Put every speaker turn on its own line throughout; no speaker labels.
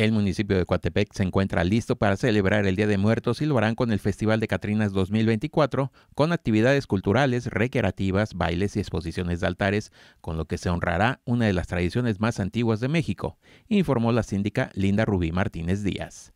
El municipio de Coatepec se encuentra listo para celebrar el Día de Muertos y lo harán con el Festival de Catrinas 2024, con actividades culturales, recreativas, bailes y exposiciones de altares, con lo que se honrará una de las tradiciones más antiguas de México, informó la síndica Linda Rubí Martínez Díaz.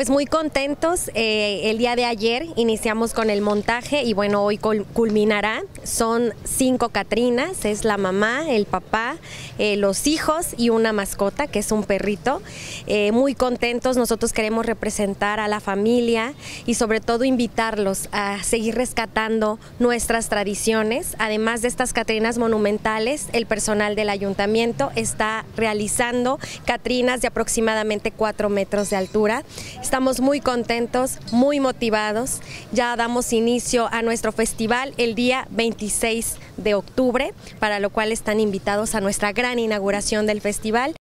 Pues muy contentos. Eh, el día de ayer iniciamos con el montaje y bueno, hoy culminará. Son cinco Catrinas, es la mamá, el papá, eh, los hijos y una mascota que es un perrito. Eh, muy contentos, nosotros queremos representar a la familia y sobre todo invitarlos a seguir rescatando nuestras tradiciones. Además de estas Catrinas monumentales, el personal del ayuntamiento está realizando Catrinas de aproximadamente cuatro metros de altura Estamos muy contentos, muy motivados. Ya damos inicio a nuestro festival el día 26 de octubre, para lo cual están invitados a nuestra gran inauguración del festival.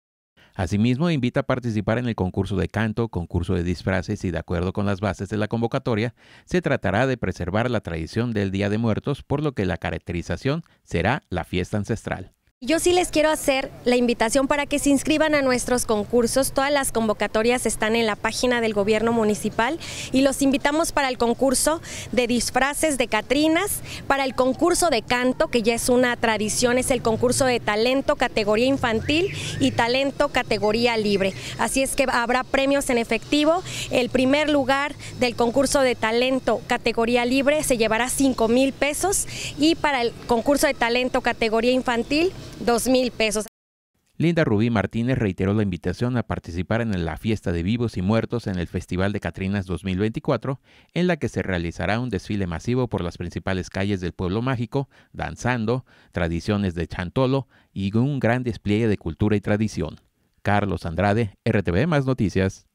Asimismo, invita a participar en el concurso de canto, concurso de disfraces y de acuerdo con las bases de la convocatoria, se tratará de preservar la tradición del Día de Muertos, por lo que la caracterización será la fiesta ancestral.
Yo sí les quiero hacer la invitación para que se inscriban a nuestros concursos. Todas las convocatorias están en la página del gobierno municipal y los invitamos para el concurso de disfraces de Catrinas, para el concurso de canto, que ya es una tradición, es el concurso de talento categoría infantil y talento categoría libre. Así es que habrá premios en efectivo. El primer lugar del concurso de talento categoría libre se llevará 5 mil pesos y para el concurso de talento categoría infantil dos mil pesos.
Linda Rubí Martínez reiteró la invitación a participar en la fiesta de vivos y muertos en el Festival de Catrinas 2024, en la que se realizará un desfile masivo por las principales calles del pueblo mágico, danzando, tradiciones de chantolo y un gran despliegue de cultura y tradición. Carlos Andrade, RTV Más Noticias.